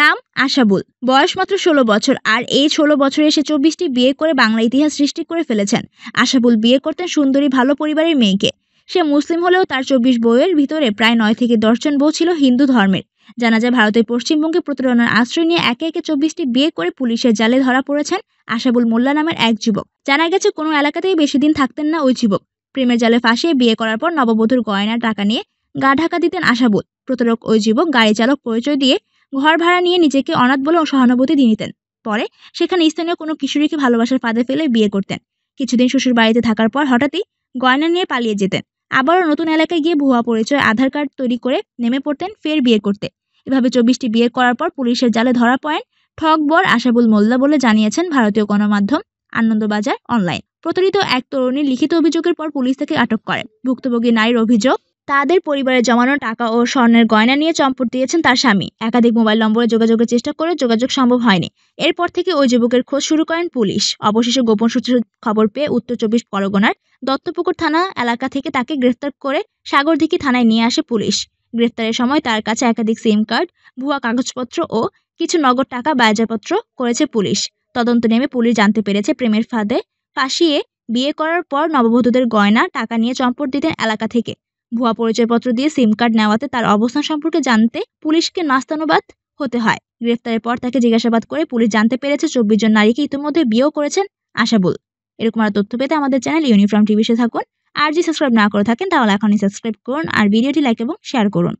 নাম আশাবুল বয়স মাত্র ষোলো বছর আর এই ষোলো বছরে এসে চব্বিশটি বিয়ে করে বাংলা ইতিহাস সৃষ্টি করে ফেলেছেন আশাবুল বিয়ে করতেন সুন্দরী ভালো পরিবারের মেয়েকে সে মুসলিম হলেও তার চব্বিশ বইয়ের ভিতরে প্রায় নয় থেকে দশজন বউ ছিল হিন্দু ধর্মের জানা যায় ভারতের পশ্চিমবঙ্গে প্রতারণার আশ্রয় নিয়ে একে একে চব্বিশটি বিয়ে করে পুলিশের জালে ধরা পড়েছেন আশাবুল মোল্লা নামের এক যুবক জানা গেছে কোনো এলাকাতেই বেশি দিন থাকতেন না ওই যুবক প্রেমের জালে ফাঁসিয়ে বিয়ে করার পর নববধূর গয়নার টাকা নিয়ে গা ঢাকা দিতেন আশাবুল প্রতারক ওই যুবক গাড়ি চালক পরিচয় দিয়ে ঘর ভাড়া নিয়ে নিজেকে অনাথ বলে সহানুভূতি দিয়ে নিতেন পরে সেখানে স্থানীয় কোনো কিশোরীকে ভালোবাসার ফাঁদে ফেলে বিয়ে করতেন কিছুদিন শ্বশুর বাড়িতে থাকার পর হঠাৎই গয়না নিয়ে পালিয়ে যেতেন আবারও নতুন এলাকায় গিয়ে ভুয়া পরিচয় আধার কার্ড তৈরি করে নেমে পড়তেন ফের বিয়ে করতে এভাবে চব্বিশটি বিয়ে করার পর পুলিশের জালে ধরা পড়েন ঠকবর আশাবুল মোল্লা বলে জানিয়েছেন ভারতীয় গণমাধ্যম আনন্দবাজার অনলাইন প্রতারিত এক তরুণীর লিখিত অভিযোগের পর পুলিশ তাকে আটক করে ভুক্তভোগী নারীর অভিযোগ তাদের পরিবারে জমানো টাকা ও স্বর্ণের গয়না নিয়ে চম্পট দিয়েছেন তার স্বামী একাধিক মোবাইল নম্বরে যোগাযোগের চেষ্টা করে যোগাযোগ সম্ভব হয়নি এরপর থেকে ওই যুবকের খোঁজ শুরু করেন পুলিশ অবশেষে গোপন সূত্রে খবর পেয়ে উত্তর চব্বিশ পরগনার দত্তপুকুর থানা এলাকা থেকে তাকে গ্রেফতার করে সাগরদিঘি থানায় নিয়ে আসে পুলিশ গ্রেফতারের সময় তার কাছে একাধিক সিম কার্ড ভুয়া কাগজপত্র ও কিছু নগদ টাকা বাজারপত্র করেছে পুলিশ তদন্ত নেমে পুলিশ জানতে পেরেছে প্রেমের ফাঁদে ফাঁসিয়ে বিয়ে করার পর নববধূদের গয়না টাকা নিয়ে চম্পট দিতেন এলাকা থেকে ভুয়া পরিচয়পত্র দিয়ে সিম কার্ড নেওয়াতে তার অবস্থান সম্পর্কে জানতে পুলিশকে নাস্তানুবাদ হতে হয় গ্রেফতারের পর তাকে জিজ্ঞাসাবাদ করে পুলিশ জানতে পেরেছে চব্বিশ জন নারীকে ইতিমধ্যে বিয়েও করেছেন আশাবুল এরকম আর তথ্য পেতে আমাদের চ্যানেল ইউনিফর্ম টিভিতে থাকুন আর যদি সাবস্ক্রাইব না করে থাকেন তাহলে এখনই সাবস্ক্রাইব করুন আর ভিডিওটি লাইক এবং শেয়ার করুন